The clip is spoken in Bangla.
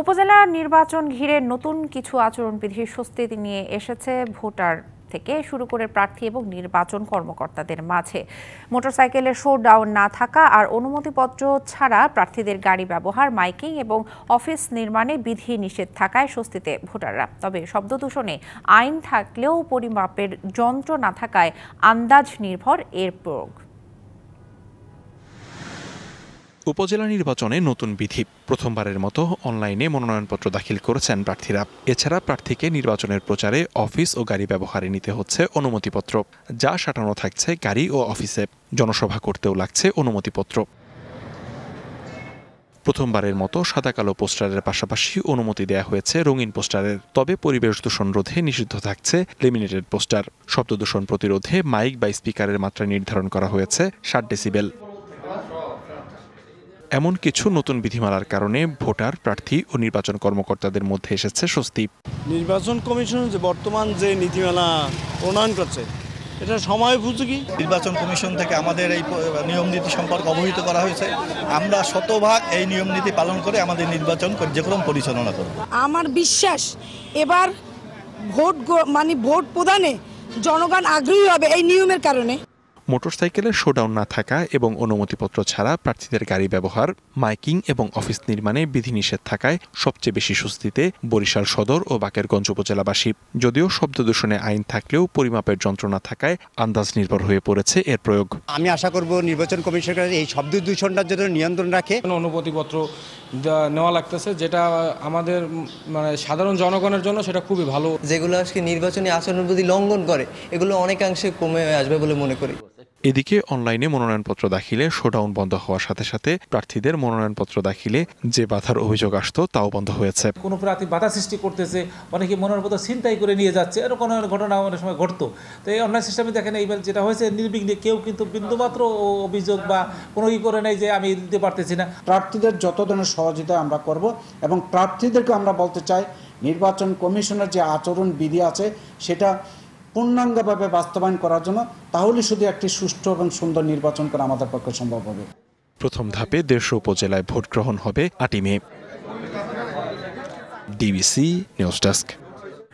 উপজেলা নির্বাচন ঘিরে নতুন কিছু বিধির স্বস্তি নিয়ে এসেছে ভোটার থেকে শুরু করে প্রার্থী এবং নির্বাচন কর্মকর্তাদের মাঝে মোটরসাইকেলে শো ডাউন না থাকা আর অনুমতিপত্র ছাড়া প্রার্থীদের গাড়ি ব্যবহার মাইকিং এবং অফিস নির্মাণে বিধি নিষেধ থাকায় স্বস্তিতে ভোটাররা তবে শব্দ দূষণে আইন থাকলেও পরিমাপের যন্ত্র না থাকায় আন্দাজ নির্ভর এর প্রয়োগ উপজেলা নির্বাচনে নতুন বিধি প্রথমবারের মতো অনলাইনে মনোনয়নপত্র দাখিল করেছেন প্রার্থীরা এছাড়া প্রার্থীকে নির্বাচনের প্রচারে অফিস ও গাড়ি ব্যবহারে নিতে হচ্ছে অনুমতিপত্র যা সাঁটানো থাকছে গাড়ি ও অফিসে জনসভা করতেও লাগছে অনুমতিপত্র প্রথমবারের মতো সাদা কালো পোস্টারের পাশাপাশি অনুমতি দেয়া হয়েছে রঙিন পোস্টারের তবে পরিবেশ দূষণ রোধে নিষিদ্ধ থাকছে লিমিনেটেড পোস্টার শব্দ দূষণ প্রতিরোধে মাইক বা স্পিকারের মাত্রা নির্ধারণ করা হয়েছে ষাট ডেসিবেল এমন কিছু নতুন বিধিমালার কারণে ভোটার প্রার্থী ও নির্বাচন কর্মকর্তাদের মধ্যে এসেছে স্বস্তি নির্বাচন কমিশন যে বর্তমান যে নীতিমালা প্রণয়ন করছে এটা সময় উপযোগী নির্বাচন কমিশন থেকে আমাদের এই নিয়ম নীতি সম্পর্কে অবহিত করা হয়েছে আমরা শতভাগ এই নিয়ম নীতি পালন করে আমাদের নির্বাচন কার্যক্রম পরিচালনা করব আমার বিশ্বাস এবার ভোট মানে ভোট প্রদানে জনগণ আগ্রহী হবে এই নিয়মের কারণে মোটরসাইকেলে শোডাউন না থাকা এবং অনুমতিপত্র ছাড়া প্রার্থীদের গাড়ি ব্যবহার মাইকিং এবং অফিস নির্মাণে বিধিনিষেধ থাকায় সবচেয়ে বেশি স্বস্তিতে বরিশাল সদর ও বাকেরগঞ্জ উপজেলাবাসী যদিও শব্দ দূষণে আইন থাকলেও পরিমাপের যন্ত্রণা থাকায় আন্দাজ নির্ভর হয়ে পড়েছে এর প্রয়োগ আমি আশা করব নির্বাচন কমিশনের এই শব্দ দূষণটার জন্য নিয়ন্ত্রণ রাখে অনুমতিপত্র নেওয়া লাগতেছে যেটা আমাদের মানে সাধারণ জনগণের জন্য সেটা খুবই ভালো যেগুলো আজকে নির্বাচনী আচরণ আচরণবিধি লঙ্ঘন করে এগুলো অনেকাংশে কমে আসবে বলে মনে করি এদিকে অনলাইনে মনোনয়নপত্র দাখিলে শোডাউন বন্ধ হওয়ার সাথে সাথে প্রার্থীদের মনোনয়নপত্র দাখিলে যে বাধার অভিযোগ আসতো তাও বন্ধ হয়েছে কোনো প্রার্থী বাধা সৃষ্টি করতেছে অনেকে মনোনয়নপত্র ছিনতাই করে নিয়ে যাচ্ছে এরকম কোনো ঘটনা অনেক সময় ঘটতো তো এই অনলাইন সিস্টেমে দেখেন এইবার যেটা হয়েছে নির্বিঘ্নে কেউ কিন্তু বিন্দুমাত্র অভিযোগ বা কোনো ই করে নেই যে আমি দিতে পারতেছি না প্রার্থীদের যত ধরনের সহযোগিতা আমরা করব এবং প্রার্থীদেরকে আমরা বলতে চাই নির্বাচন কমিশনের যে আচরণ বিধি আছে সেটা পূর্ণাঙ্গভাবে বাস্তবায়ন করার জন্য তাহলে শুধু একটি সুষ্ঠু এবং সুন্দর নির্বাচন করা আমাদের পক্ষে সম্ভব হবে প্রথম ধাপে দেড়শো উপজেলায় ভোট গ্রহণ হবে আটিমে ডিবিসি নিউজ ডেস্ক